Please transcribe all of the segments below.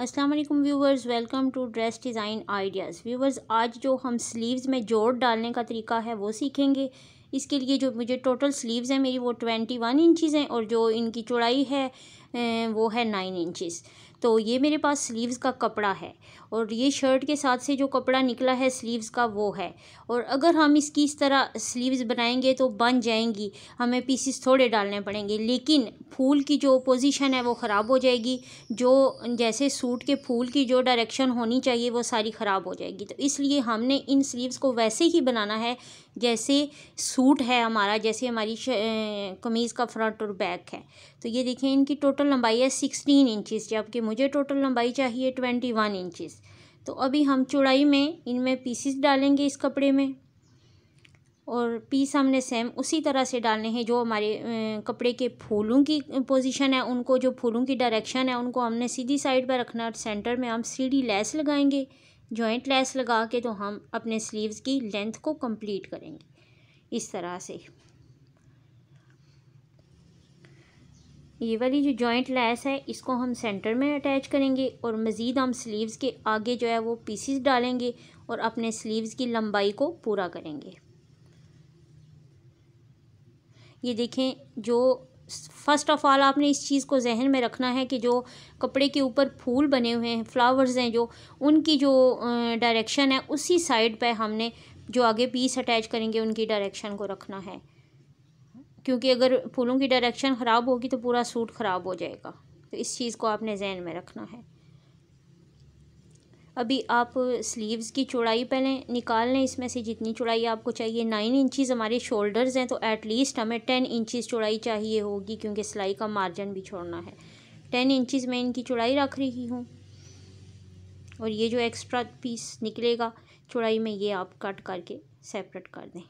अस्सलाम वालेकुम viewers welcome to dress design ideas viewers आज जो हम स्लीव्स में जोड़ डालने का तरीका है वो सीखेंगे इसके लिए जो मुझे टोटल स्लीव्स हैं मेरी वो ट्वेंटी वन इंचज़ हैं और जो इनकी चौड़ाई है वो है नाइन इंचज़ तो ये मेरे पास स्लीव्स का कपड़ा है और ये शर्ट के साथ से जो कपड़ा निकला है स्लीव्स का वो है और अगर हम इसकी इस तरह स्लीव्स बनाएंगे तो बन जाएंगी हमें पीसीस थोड़े डालने पड़ेंगे लेकिन फूल की जो पोजीशन है वो ख़राब हो जाएगी जो जैसे सूट के फूल की जो डायरेक्शन होनी चाहिए वो सारी ख़राब हो जाएगी तो इसलिए हमने इन स्लीव्स को वैसे ही बनाना है जैसे सूट है हमारा जैसे हमारी कमीज़ का फ्रंट और बैक है तो ये देखें इनकी टोटल लंबाई है सिक्सटीन इंचज़ जबकि मुझे टोटल लंबाई चाहिए ट्वेंटी वन इंचज़ तो अभी हम चौड़ाई में इनमें पीसीस डालेंगे इस कपड़े में और पीस हमने सेम उसी तरह से डालने हैं जो हमारे कपड़े के फूलों की पोजीशन है उनको जो फूलों की डायरेक्शन है उनको हमने सीधी साइड पर रखना और सेंटर में हम सीढ़ी लेस लगाएंगे जॉइंट लेस लगा के तो हम अपने स्लीव्स की लेंथ को कंप्लीट करेंगे इस तरह से ये वाली जो जॉइंट लैस है इसको हम सेंटर में अटैच करेंगे और मज़ीद हम स्लीव्स के आगे जो है वो पीसीस डालेंगे और अपने स्लीव्स की लंबाई को पूरा करेंगे ये देखें जो फ़र्स्ट ऑफ़ ऑल आपने इस चीज़ को जहन में रखना है कि जो कपड़े के ऊपर फूल बने हुए हैं फ्लावर्स हैं जो उनकी जो डायरेक्शन है उसी साइड पे हमने जो आगे पीस अटैच करेंगे उनकी डायरेक्शन को रखना है क्योंकि अगर फूलों की डायरेक्शन ख़राब होगी तो पूरा सूट ख़राब हो जाएगा तो इस चीज़ को आपने जहन में रखना है अभी आप स्लीव्स की चौड़ाई पहले निकाल लें इसमें से जितनी चौड़ाई आपको चाहिए नाइन इंचीज़ हमारे शोल्डर्स हैं तो एटलीस्ट हमें टेन इंचीज़ चौड़ाई चाहिए होगी क्योंकि सिलाई का मार्जिन भी छोड़ना है टेन इंचीज़ मैं इनकी चौड़ाई रख रही हूँ और ये जो एक्स्ट्रा पीस निकलेगा चौड़ाई में ये आप कट करके सेपरेट कर दें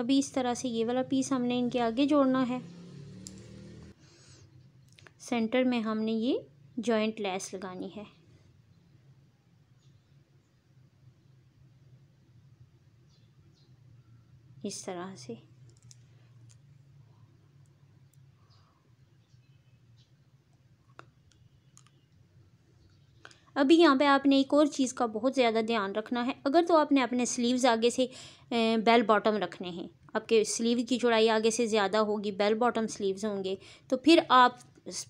अभी इस तरह से ये वाला पीस हमने इनके आगे जोड़ना है सेंटर में हमने ये जॉइंट लेस लगानी है इस तरह से अभी यहाँ पे आपने एक और चीज़ का बहुत ज़्यादा ध्यान रखना है अगर तो आपने अपने स्लीव्स आगे से बेल बॉटम रखने हैं आपके स्लीव की चौड़ाई आगे से ज़्यादा होगी बेल बॉटम स्लीव्स होंगे तो फिर आप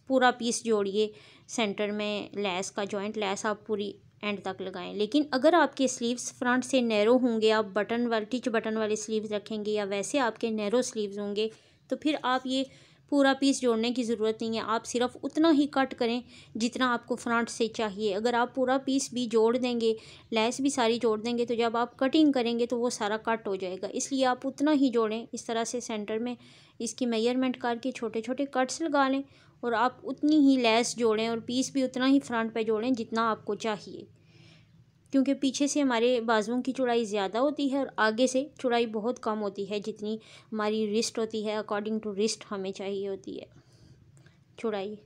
पूरा पीस जोड़िए सेंटर में लैस का जॉइंट लैस आप पूरी एंड तक लगाएं लेकिन अगर आपके स्लीव्स फ्रंट से नैरो होंगे आप बटन वाले टिच बटन वाले स्लीव्स रखेंगे या वैसे आपके नैरो स्लीव्स होंगे तो फिर आप ये पूरा पीस जोड़ने की ज़रूरत नहीं है आप सिर्फ उतना ही कट करें जितना आपको फ्रंट से चाहिए अगर आप पूरा पीस भी जोड़ देंगे लेस भी सारी जोड़ देंगे तो जब आप कटिंग करेंगे तो वो सारा कट हो जाएगा इसलिए आप उतना ही जोड़ें इस तरह से सेंटर में इसकी मेजरमेंट करके छोटे छोटे कट्स लगा लें और आप उतनी ही लेस जोड़ें और पीस भी उतना ही फ्रंट पर जोड़ें जितना आपको चाहिए क्योंकि पीछे से हमारे बाजुओं की चौड़ाई ज़्यादा होती है और आगे से चौड़ाई बहुत कम होती है जितनी हमारी रिस्ट होती है अकॉर्डिंग टू रिस्ट हमें चाहिए होती है चौड़ाई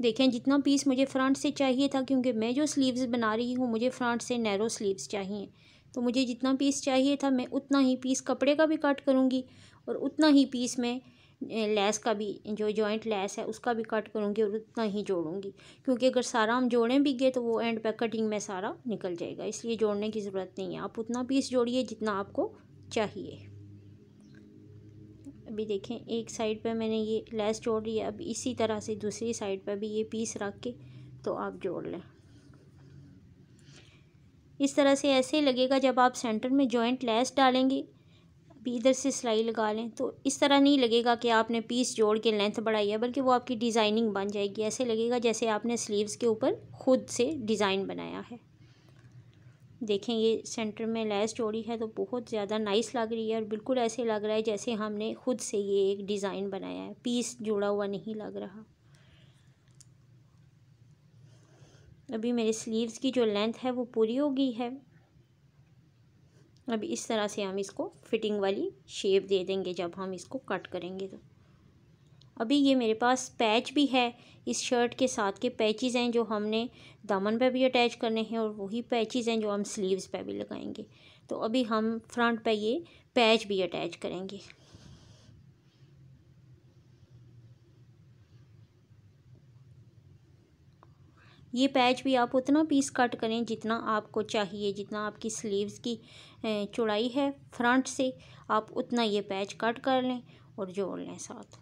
देखें जितना पीस मुझे फ्रंट से चाहिए था क्योंकि मैं जो स्लीव्स बना रही हूँ मुझे फ्रंट से नैरो स्लीव्स चाहिए तो मुझे जितना पीस चाहिए था मैं उतना ही पीस कपड़े का भी कट करूँगी और उतना ही पीस मैं लेस का भी जो जॉइंट लेस है उसका भी कट करूँगी और उतना ही जोड़ूँगी क्योंकि अगर सारा हम जोड़ें भी गए तो वो एंड पे कटिंग में सारा निकल जाएगा इसलिए जोड़ने की ज़रूरत नहीं है आप उतना पीस जोड़िए जितना आपको चाहिए अभी देखें एक साइड पर मैंने ये लेस जोड़ लिया है अब इसी तरह से दूसरी साइड पर भी ये पीस रख के तो आप जोड़ लें इस तरह से ऐसे लगेगा जब आप सेंटर में जॉइंट लेस डालेंगे भी इधर से सिलाई लगा लें तो इस तरह नहीं लगेगा कि आपने पीस जोड़ के लेंथ बढ़ाई है बल्कि वो आपकी डिज़ाइनिंग बन जाएगी ऐसे लगेगा जैसे आपने स्लीव्स के ऊपर खुद से डिज़ाइन बनाया है देखें ये सेंटर में लैस जोड़ी है तो बहुत ज़्यादा नाइस लग रही है और बिल्कुल ऐसे लग रहा है जैसे हमने खुद से ये एक डिज़ाइन बनाया है पीस जुड़ा हुआ नहीं लग रहा अभी मेरे स्लीव्स की जो लेंथ है वो पूरी हो गई है अब इस तरह से हम इसको फिटिंग वाली शेप दे देंगे जब हम इसको कट करेंगे तो अभी ये मेरे पास पैच भी है इस शर्ट के साथ के पैचेस हैं जो हमने दामन पे भी अटैच करने हैं और वही पैचेस हैं जो हम स्लीव्स पे भी लगाएंगे तो अभी हम फ्रंट पे ये पैच भी अटैच करेंगे ये पैच भी आप उतना पीस कट करें जितना आपको चाहिए जितना आपकी स्लीव्स की चौड़ाई है फ्रंट से आप उतना ये पैच कट कर लें और जोड़ लें साथ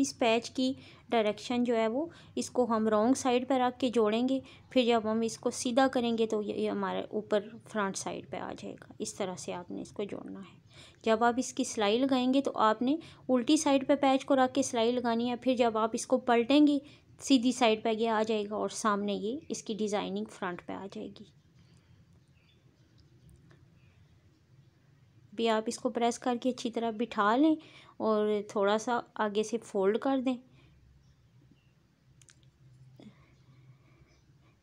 इस पैच की डायरेक्शन जो है वो इसको हम रॉन्ग साइड पर रख के जोड़ेंगे फिर जब हम इसको सीधा करेंगे तो ये हमारे ऊपर फ्रंट साइड पे आ जाएगा इस तरह से आपने इसको जोड़ना है जब आप इसकी सिलाई लगाएंगे तो आपने उल्टी साइड पे पैच को रख के सिलाई लगानी है फिर जब आप इसको पलटेंगे सीधी साइड पर ये आ जाएगा और सामने ये इसकी डिज़ाइनिंग फ्रंट पर आ जाएगी भी आप इसको प्रेस करके अच्छी तरह बिठा लें और थोड़ा सा आगे से फोल्ड कर दें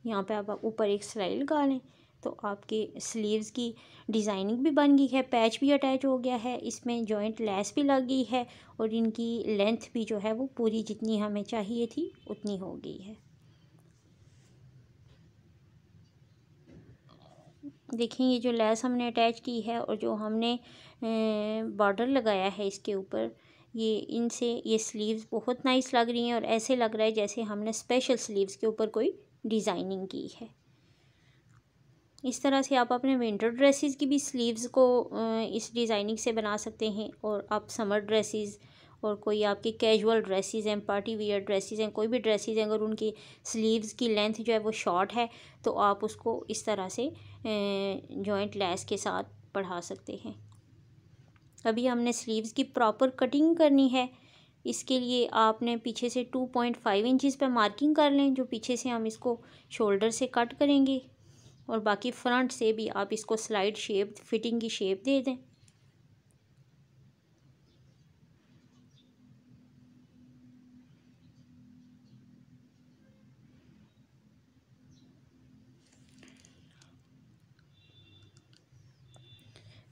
यहाँ पे आप ऊपर एक सिलाई लगा लें तो आपके स्लीव्स की डिज़ाइनिंग भी बन गई है पैच भी अटैच हो गया है इसमें जॉइंट लेस भी लग गई है और इनकी लेंथ भी जो है वो पूरी जितनी हमें चाहिए थी उतनी हो गई है देखें ये जो लैस हमने अटैच की है और जो हमने बॉर्डर लगाया है इसके ऊपर ये इनसे ये स्लीव्स बहुत नाइस लग रही हैं और ऐसे लग रहा है जैसे हमने स्पेशल स्लीव्स के ऊपर कोई डिज़ाइनिंग की है इस तरह से आप अपने विंटर ड्रेसेस की भी स्लीव्स को इस डिज़ाइनिंग से बना सकते हैं और आप समर ड्रेसेस और कोई आपके कैजुअल ड्रेसेस हैं पार्टी वियर ड्रेसेस हैं कोई भी ड्रेसेस हैं अगर उनकी स्लीव्स की लेंथ जो है वो शॉर्ट है तो आप उसको इस तरह से जॉइंट लैस के साथ बढ़ा सकते हैं अभी हमने स्लीव्स की प्रॉपर कटिंग करनी है इसके लिए आपने पीछे से टू पॉइंट फाइव इंचज़ पर मार्किंग कर लें जो पीछे से हम इसको शोल्डर से कट करेंगे और बाकी फ्रंट से भी आप इसको स्लाइड शेप फिटिंग की शेप दे दें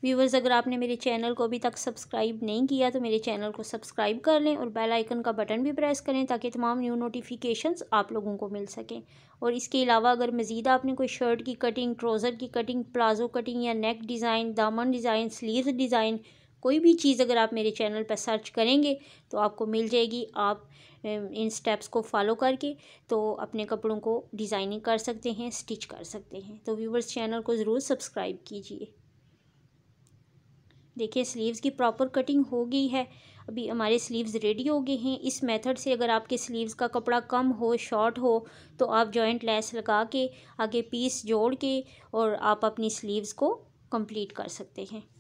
व्यूवर्स अगर आपने मेरे चैनल को अभी तक सब्सक्राइब नहीं किया तो मेरे चैनल को सब्सक्राइब कर लें और बेल आइकन का बटन भी प्रेस करें ताकि तमाम न्यू नोटिफिकेशंस आप लोगों को मिल सकें और इसके अलावा अगर मज़ीद आपने कोई शर्ट की कटिंग ट्रोज़र की कटिंग प्लाजो कटिंग या नेक डिज़ाइन दामन डिज़ाइन स्लीव डिज़ाइन कोई भी चीज़ अगर आप मेरे चैनल पर सर्च करेंगे तो आपको मिल जाएगी आप इन स्टेप्स को फॉलो करके तो अपने कपड़ों को डिज़ाइनिंग कर सकते हैं स्टिच कर सकते हैं तो व्यूवर्स चैनल को ज़रूर सब्सक्राइब कीजिए देखिए स्लीव्स की प्रॉपर कटिंग हो गई है अभी हमारे स्लीव्स रेडी हो गए हैं इस मेथड से अगर आपके स्लीव्स का कपड़ा कम हो शॉर्ट हो तो आप जॉइंट लेस लगा के आगे पीस जोड़ के और आप अपनी स्लीव्स को कंप्लीट कर सकते हैं